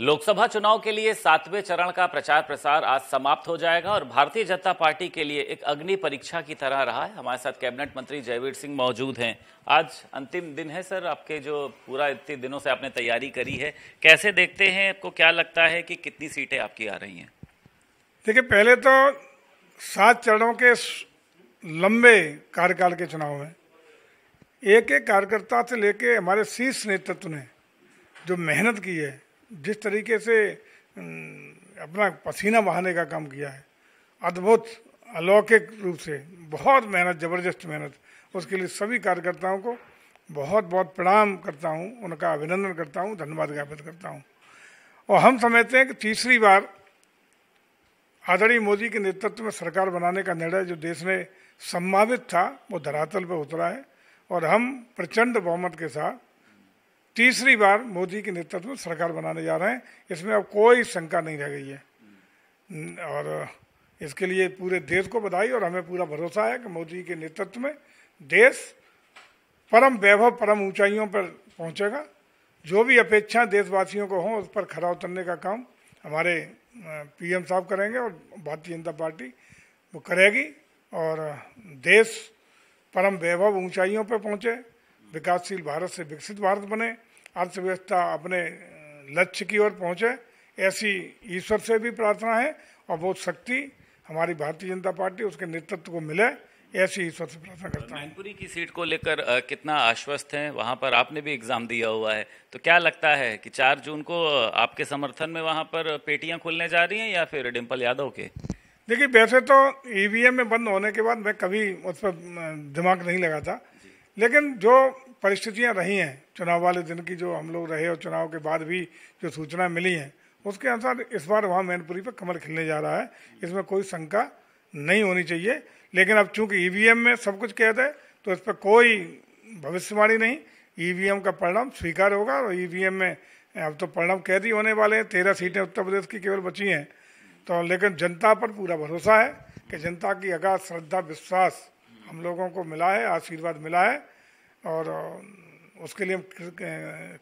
लोकसभा चुनाव के लिए सातवें चरण का प्रचार प्रसार आज समाप्त हो जाएगा और भारतीय जनता पार्टी के लिए एक अग्नि परीक्षा की तरह रहा है हमारे साथ कैबिनेट मंत्री जयवीर सिंह मौजूद हैं आज अंतिम दिन है सर आपके जो पूरा इतने दिनों से आपने तैयारी करी है कैसे देखते हैं आपको क्या लगता है कि कितनी सीटें आपकी आ रही हैं देखिए पहले तो सात चरणों के लंबे कार्यकाल के चुनाव में एक एक कार्यकर्ता से लेके हमारे शीर्ष नेतृत्व ने जो मेहनत की है जिस तरीके से अपना पसीना बहाने का काम किया है अद्भुत अलौकिक रूप से बहुत मेहनत ज़बरदस्त मेहनत उसके लिए सभी कार्यकर्ताओं को बहुत बहुत प्रणाम करता हूँ उनका अभिनंदन करता हूँ धन्यवाद ज्ञापित करता हूँ और हम समझते हैं कि तीसरी बार आदरणीय मोदी के नेतृत्व में सरकार बनाने का निर्णय जो देश ने संभावित था वो धरातल पर उतरा है और हम प्रचंड बहुमत के साथ तीसरी बार मोदी के नेतृत्व में सरकार बनाने जा रहे हैं इसमें अब कोई शंका नहीं रह गई है और इसके लिए पूरे देश को बधाई और हमें पूरा भरोसा है कि मोदी के नेतृत्व में देश परम वैभव परम ऊंचाइयों पर पहुंचेगा जो भी अपेक्षाएं देशवासियों को हों उस पर खरा उतरने का काम हमारे पीएम साहब करेंगे और भारतीय जनता पार्टी वो करेगी और देश परम वैभव ऊंचाइयों पर पहुंचे विकासशील भारत से विकसित भारत बने अर्थव्यवस्था अपने लक्ष्य की ओर पहुंचे ऐसी ईश्वर से भी प्रार्थना है और वो शक्ति हमारी भारतीय जनता पार्टी उसके नेतृत्व को मिले ऐसी ईश्वर से प्रार्थना करता हूँ मैनपुरी की सीट को लेकर कितना आश्वस्त हैं वहाँ पर आपने भी एग्जाम दिया हुआ है तो क्या लगता है कि चार जून को आपके समर्थन में वहाँ पर पेटियाँ खुलने जा रही हैं या फिर डिम्पल यादव के देखिए वैसे तो ईवीएम में बंद होने के बाद मैं कभी उस पर दिमाग नहीं लगाता लेकिन जो परिस्थितियां रही हैं चुनाव वाले दिन की जो हम लोग रहे और चुनाव के बाद भी जो सूचना मिली हैं उसके अनुसार इस बार वहाँ मैनपुरी पर कमर खिलने जा रहा है इसमें कोई शंका नहीं होनी चाहिए लेकिन अब चूंकि ई में सब कुछ कैद है तो इस पर कोई भविष्यवाणी नहीं ई का परिणाम स्वीकार होगा और ई में अब तो परिणाम कैद ही होने वाले हैं तेरह सीटें उत्तर प्रदेश की केवल बची हैं तो लेकिन जनता पर पूरा भरोसा है कि जनता की अगाध श्रद्धा विश्वास हम लोगों को मिला है आशीर्वाद मिला है और उसके लिए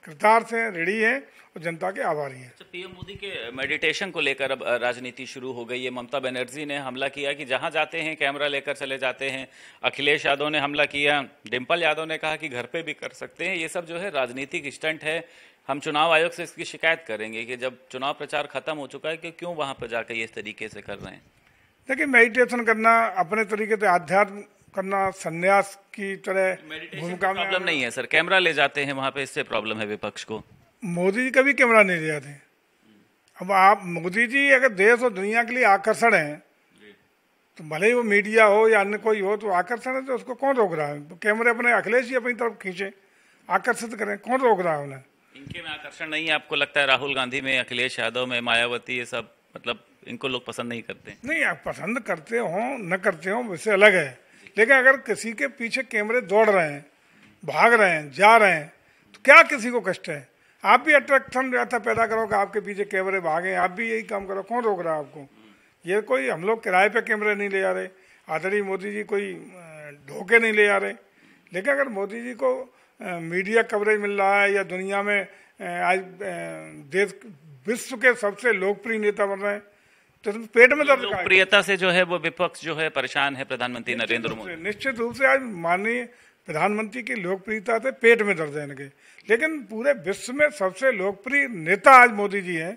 कृतार्थ हैं रेडी हैं और जनता के आभारी हैं अच्छा, पीएम मोदी के मेडिटेशन को लेकर अब राजनीति शुरू हो गई है ममता बनर्जी ने हमला किया कि जहां जाते हैं कैमरा लेकर चले जाते हैं अखिलेश यादव ने हमला किया डिम्पल यादव ने कहा कि घर पे भी कर सकते हैं ये सब जो है राजनीतिक स्टंट है हम चुनाव आयोग से इसकी शिकायत करेंगे कि जब चुनाव प्रचार खत्म हो चुका है कि क्यों वहाँ पर जाकर इस तरीके से कर रहे हैं देखिए मेडिटेशन करना अपने तरीके से आध्यात्म करना संन्यास की तरह भूमिका प्रॉब्लम नहीं है सर कैमरा ले जाते हैं वहाँ पे इससे प्रॉब्लम है विपक्ष को मोदी जी कभी कैमरा नहीं ले जाते अब आप मोदी जी अगर देश और दुनिया के लिए आकर्षण है तो भले ही वो मीडिया हो या अन्य कोई हो तो आकर्षण है तो उसको कौन रोक रहा है कैमरे अपने अखिलेश जी अपनी तरफ खींचे आकर्षित करें कौन रोक रहा है उन्हें इनके में आकर्षण नहीं है आपको लगता है राहुल गांधी में अखिलेश यादव में मायावती ये सब मतलब इनको लोग पसंद नहीं करते नहीं आप पसंद करते हो न करते हो वैसे अलग है लेकिन अगर किसी के पीछे कैमरे दौड़ रहे हैं भाग रहे हैं जा रहे हैं तो क्या किसी को कष्ट है आप भी अट्रैक्शन रहता पैदा करो कि आपके पीछे कैमरे भागे आप भी यही काम करो कौन रोक रहा है आपको ये कोई हम लोग किराए पे कैमरे नहीं ले जा रहे आदरणीय मोदी जी कोई ढोके नहीं ले जा रहे लेकिन अगर मोदी जी को मीडिया कवरेज मिल रहा है या दुनिया में आज देश विश्व के सबसे लोकप्रिय नेता बन रहे हैं तो पेट में दर्द प्रियता से जो है वो विपक्ष जो है परेशान है प्रधानमंत्री नरेंद्र मोदी निश्चित रूप से आज माननीय प्रधानमंत्री की लोकप्रियता से पेट में दर्द है इनके लेकिन पूरे विश्व में सबसे लोकप्रिय नेता आज मोदी जी हैं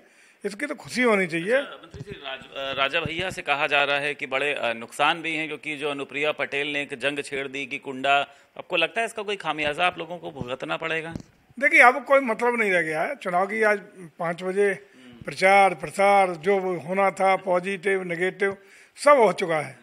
इसकी तो खुशी होनी चाहिए अच्छा, राज, राजा भैया से कहा जा रहा है कि बड़े नुकसान भी हैं क्योंकि जो अनुप्रिया पटेल ने एक जंग छेड़ दी कि कुंडा आपको लगता है इसका कोई खामियाजा आप लोगों को भुगतना पड़ेगा देखिए अब कोई मतलब नहीं रह गया है चुनाव की आज पाँच बजे प्रचार प्रसार जो होना था पॉजिटिव नेगेटिव सब हो चुका है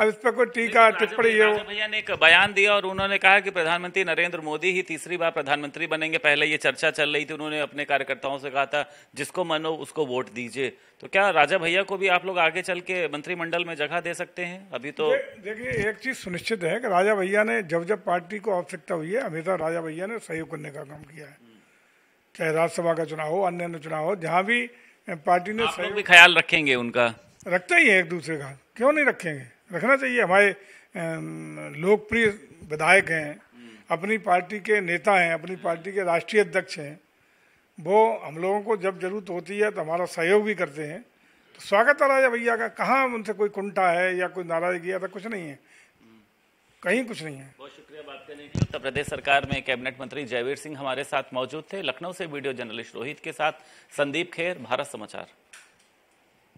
अब इस पर कोई टीका टिप्पणी हो भैया ने एक बयान दिया और उन्होंने कहा कि प्रधानमंत्री नरेंद्र मोदी ही तीसरी बार प्रधानमंत्री बनेंगे पहले ये चर्चा चल रही थी उन्होंने अपने कार्यकर्ताओं से कहा था जिसको मनो उसको वोट दीजिए तो क्या राजा भैया को भी आप लोग आगे चल के मंत्रिमंडल में जगह दे सकते हैं अभी तो देखिए एक चीज सुनिश्चित है कि राजा भैया ने जब जब पार्टी को आवश्यकता हुई है हमेशा राजा भैया ने सहयोग करने का काम किया है चाहे राज्यसभा का चुनाव हो अन्य अन्य चुनाव हो जहाँ भी पार्टी ने आप भी ख्याल रखेंगे उनका रखते ही है एक दूसरे का क्यों नहीं रखेंगे रखना चाहिए हमारे लोकप्रिय विधायक हैं अपनी पार्टी के नेता हैं अपनी पार्टी के राष्ट्रीय अध्यक्ष हैं वो हम लोगों को जब जरूरत होती है तो हमारा सहयोग भी करते हैं तो स्वागत है राजा भैया का कहाँ उनसे कोई कुंठा है या कोई नाराजगी या था कुछ नहीं है कहीं कुछ नहीं है बहुत शुक्रिया बात करने के लिए उत्तर प्रदेश सरकार में कैबिनेट मंत्री जयवीर सिंह हमारे साथ मौजूद थे लखनऊ से वीडियो जर्नलिस्ट रोहित के साथ संदीप खेर भारत समाचार